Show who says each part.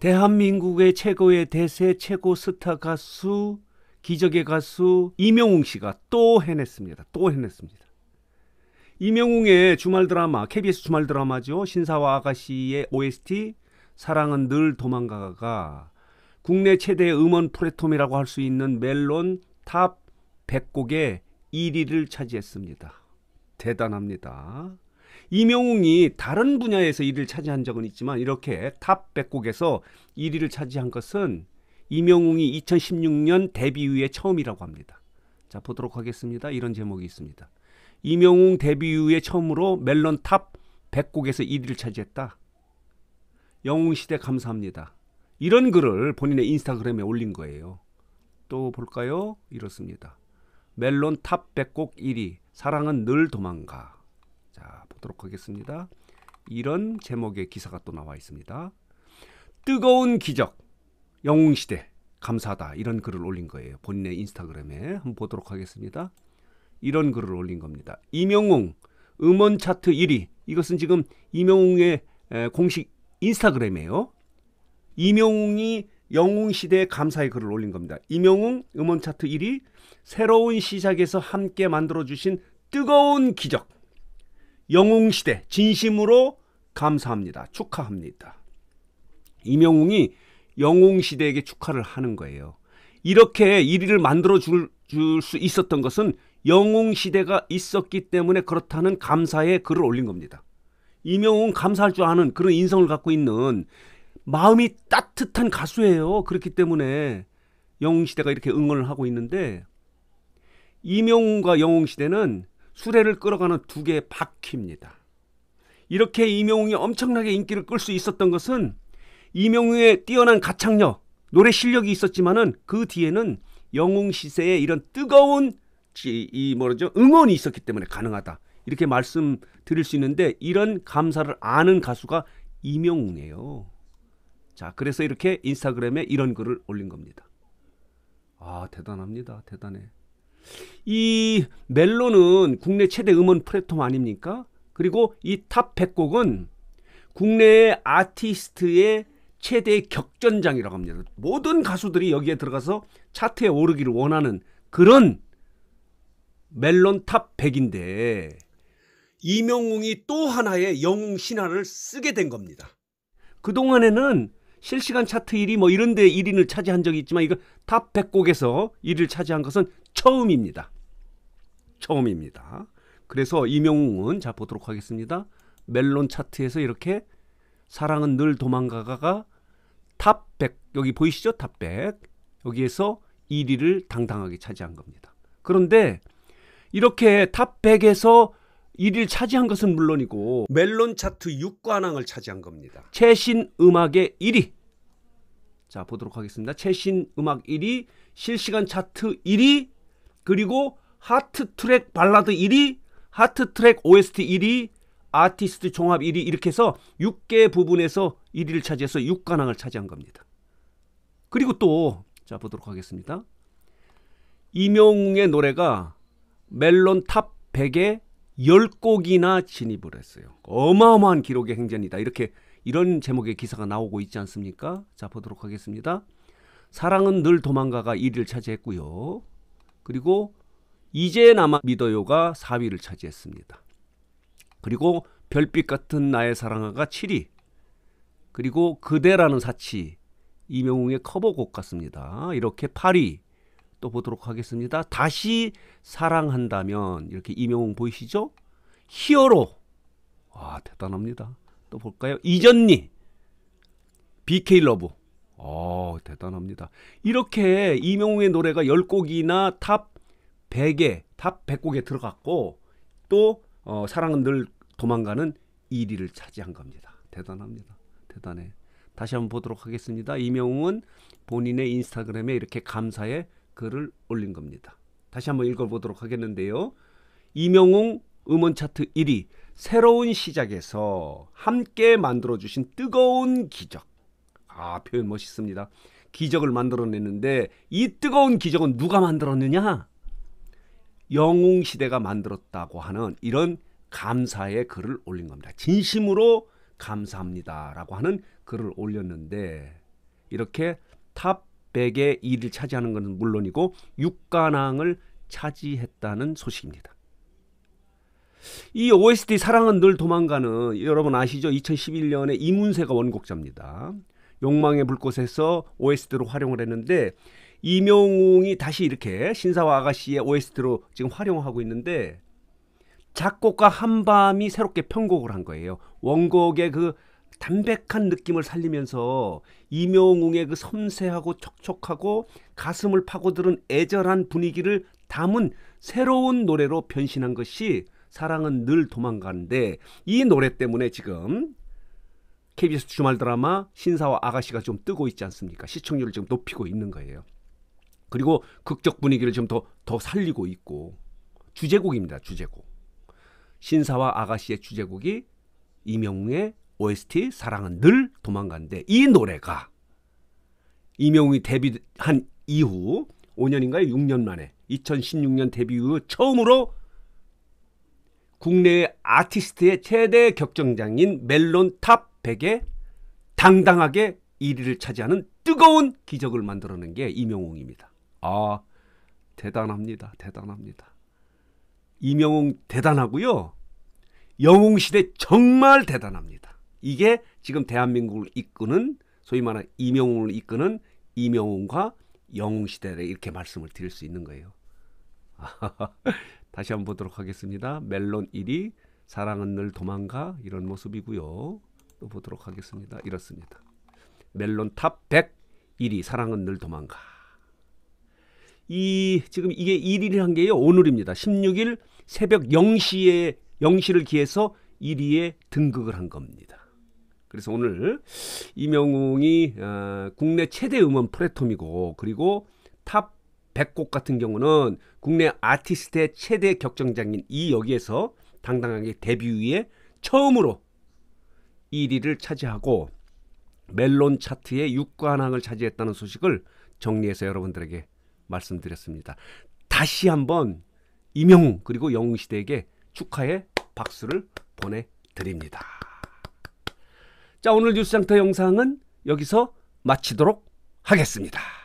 Speaker 1: 대한민국의 최고의 대세 최고 스타 가수 기적의 가수 이명웅 씨가 또 해냈습니다. 또 해냈습니다. 이명웅의 주말 드라마 KBS 주말 드라마죠. 신사와 아가씨의 OST 사랑은 늘 도망가가 국내 최대 음원 플랫폼이라고 할 수 있는 멜론 탑 100곡의 1위를 차지했습니다. 대단합니다. 이명웅이 다른 분야에서 1위를 차지한 적은 있지만 이렇게 탑 100곡에서 1위를 차지한 것은 이명웅이 2016년 데뷔 이후에 처음이라고 합니다. 자 보도록 하겠습니다. 이런 제목이 있습니다. 이명웅 데뷔 후에 처음으로 멜론 탑 100곡에서 1위를 차지했다. 영웅시대 감사합니다. 이런 글을 본인의 인스타그램에 올린 거예요. 또 볼까요? 이렇습니다. 멜론 탑 100곡 1위 사랑은 늘 도망가 보도록 하겠습니다. 이런 제목의 기사가 또 나와 있습니다. 뜨거운 기적 영웅시대 감사하다 이런 글을 올린 거예요. 본인의 인스타그램에 한번 보도록 하겠습니다. 이런 글을 올린 겁니다. 이명웅 음원 차트 1위 이것은 지금 이명웅의 공식 인스타그램이에요. 이명웅이 영웅시대 감사의 글을 올린 겁니다. 이명웅 음원 차트 1위 새로운 시작에서 함께 만들어주신 뜨거운 기적 영웅시대 진심으로 감사합니다. 축하합니다. 임영웅이 영웅시대에게 축하를 하는 거예요. 이렇게 1위를 만들어 줄 수 있었던 것은 영웅시대가 있었기 때문에 그렇다는 감사의 글을 올린 겁니다. 임영웅 감사할 줄 아는 그런 인성을 갖고 있는 마음이 따뜻한 가수예요. 그렇기 때문에 영웅시대가 이렇게 응원을 하고 있는데 임영웅과 영웅시대는 수레를 끌어가는 두 개의 바퀴입니다. 이렇게 이명웅이 엄청나게 인기를 끌 수 있었던 것은 이명웅의 뛰어난 가창력, 노래 실력이 있었지만은 그 뒤에는 영웅 시세의 이런 뜨거운 이 뭐죠 응원이 있었기 때문에 가능하다 이렇게 말씀드릴 수 있는데 이런 감사를 아는 가수가 이명웅이에요. 자 그래서 이렇게 인스타그램에 이런 글을 올린 겁니다. 아 대단합니다 대단해. 이 멜론은 국내 최대 음원 플랫폼 아닙니까? 그리고 이 탑 100곡은 국내 아티스트의 최대 격전장이라고 합니다. 모든 가수들이 여기에 들어가서 차트에 오르기를 원하는 그런 멜론 탑 100인데 이명웅이 또 하나의 영웅 신화를 쓰게 된 겁니다. 그동안에는 실시간 차트 1위 뭐 이런 데 1위를 차지한 적이 있지만 이거 탑 100곡에서 1위를 차지한 것은 처음입니다. 처음입니다. 그래서 이명웅은 자 보도록 하겠습니다. 멜론 차트에서 이렇게 사랑은 늘 도망가가가 탑100 여기 보이시죠? 탑100 여기에서 1위를 당당하게 차지한 겁니다. 그런데 이렇게 탑 100에서 1위를 차지한 것은 물론이고 멜론 차트 6관왕을 차지한 겁니다. 최신 음악의 1위 자 보도록 하겠습니다. 최신 음악 1위 실시간 차트 1위 그리고 하트 트랙 발라드 1위, 하트 트랙 OST 1위, 아티스트 종합 1위 이렇게 해서 6개 부분에서 1위를 차지해서 6관왕을 차지한 겁니다. 그리고 또 자 보도록 하겠습니다. 이명웅의 노래가 멜론 탑 100에 10곡이나 진입을 했어요. 어마어마한 기록의 행전이다. 이렇게 이런 제목의 기사가 나오고 있지 않습니까? 자 보도록 하겠습니다. 사랑은 늘 도망가가 1위를 차지했고요. 그리고 이제나마 믿어요가 4위를 차지했습니다. 그리고 별빛 같은 나의 사랑아가 7위, 그리고 그대라는 사치 이명웅의 커버곡 같습니다. 이렇게 8위 또 보도록 하겠습니다. 다시 사랑한다면 이렇게 이명웅 보이시죠? 히어로 와 대단합니다. 또 볼까요? 이전니 BK 러브 어, 대단합니다. 이렇게 이명웅의 노래가 10곡이나 탑 100에, 탑 100곡에 들어갔고 또 어, 사랑은 늘 도망가는 1위를 차지한 겁니다. 대단합니다. 대단해. 다시 한번 보도록 하겠습니다. 이명웅은 본인의 인스타그램에 이렇게 감사의 글을 올린 겁니다. 다시 한번 읽어보도록 하겠는데요. 이명웅 음원 차트 1위 새로운 시작에서 함께 만들어주신 뜨거운 기적 아, 표현 멋있습니다. 기적을 만들어냈는데 이 뜨거운 기적은 누가 만들었느냐? 영웅 시대가 만들었다고 하는 이런 감사의 글을 올린 겁니다. 진심으로 감사합니다라고 하는 글을 올렸는데 이렇게 탑 100의 1위를 차지하는 것은 물론이고 6관왕을 차지했다는 소식입니다. 이 OST 사랑은 늘 도망가는 여러분 아시죠? 2011년에 이문세가 원곡자입니다. 욕망의 불꽃에서 OST로 활용을 했는데 이명웅이 다시 이렇게 신사와 아가씨의 OST로 지금 활용하고 있는데 작곡가 한밤이 새롭게 편곡을 한 거예요. 원곡의 그 담백한 느낌을 살리면서 이명웅의 그 섬세하고 촉촉하고 가슴을 파고드는 애절한 분위기를 담은 새로운 노래로 변신한 것이 사랑은 늘 도망가는데 이 노래 때문에 지금 KBS 주말 드라마 신사와 아가씨가 좀 뜨고 있지 않습니까? 시청률을 지금 높이고 있는 거예요. 그리고 극적 분위기를 지금 더, 더 살리고 있고 주제곡입니다. 주제곡. 신사와 아가씨의 주제곡이 이명웅의 OST 사랑은 늘 도망간데 이 노래가 이명웅이 데뷔한 이후 5년인가요? 6년 만에 2016년 데뷔 후 처음으로 국내 아티스트의 최대 격정장인 멜론 탑 100에 당당하게 1위를 차지하는 뜨거운 기적을 만들어낸 게 이명웅입니다. 아 대단합니다. 대단합니다. 이명웅 대단하고요. 영웅 시대 정말 대단합니다. 이게 지금 대한민국을 이끄는 소위 말하는 이명웅을 이끄는 이명웅과 영웅 시대를 이렇게 말씀을 드릴 수 있는 거예요. 다시 한번 보도록 하겠습니다. 멜론 1위 사랑은 늘 도망가 이런 모습이고요. 또 보도록 하겠습니다. 이렇습니다. 멜론 탑 101위 0 사랑은 늘 도망가. 이 지금 이게 1위를 한 게요. 오늘입니다. 16일 새벽 0시에 0시를 기해서 1위에 등극을 한 겁니다. 그래서 오늘 이명웅이 어, 국내 최대 음원 플랫폼이고 그리고 탑 100곡 같은 경우는 국내 아티스트의 최대 격정장인 이 여기에서 당당하게 데뷔 후에 처음으로 1위를 차지하고 멜론 차트의 6관왕을 차지했다는 소식을 정리해서 여러분들에게 말씀드렸습니다. 다시 한번 임영웅 그리고 영웅 시대에게 축하의 박수를 보내드립니다. 자 오늘 뉴스 장터 영상은 여기서 마치도록 하겠습니다.